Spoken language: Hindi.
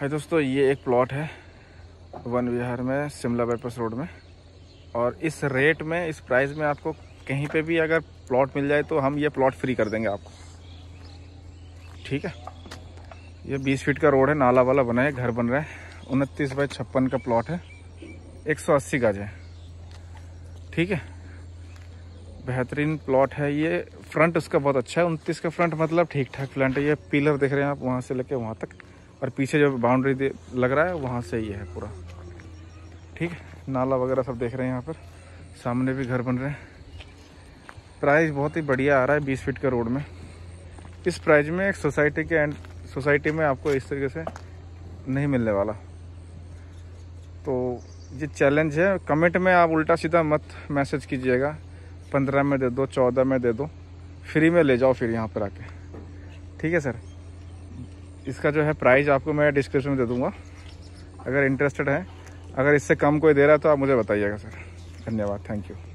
है दोस्तों ये एक प्लॉट है वन विहार में शिमला बाईपास रोड में और इस रेट में इस प्राइस में आपको कहीं पे भी अगर प्लॉट मिल जाए तो हम ये प्लॉट फ्री कर देंगे आपको ठीक है ये 20 फीट का रोड है नाला वाला बना है घर बन रहा है उनतीस बाई छप्पन का प्लॉट है 180 गज है ठीक है बेहतरीन प्लॉट है ये फ्रंट उसका बहुत अच्छा है उनतीस का फ्रंट मतलब ठीक ठाक फ्रंट है ये पिलर देख रहे हैं आप वहाँ से लेके वहाँ तक और पीछे जो बाउंड्री लग रहा है वहाँ से ही है पूरा ठीक है नाला वगैरह सब देख रहे हैं यहाँ पर सामने भी घर बन रहे हैं प्राइस बहुत ही बढ़िया आ रहा है बीस फीट के रोड में इस प्राइस में एक सोसाइटी के एंड सोसाइटी में आपको इस तरीके से नहीं मिलने वाला तो ये चैलेंज है कमेंट में आप उल्टा सीधा मत मैसेज कीजिएगा पंद्रह में दे दो चौदह में दे दो फ्री में ले जाओ फिर यहाँ पर आके ठीक है सर इसका जो है प्राइस आपको मैं डिस्क्रिप्शन में दे दूँगा अगर इंटरेस्टेड है अगर इससे कम कोई दे रहा है तो आप मुझे बताइएगा सर धन्यवाद थैंक यू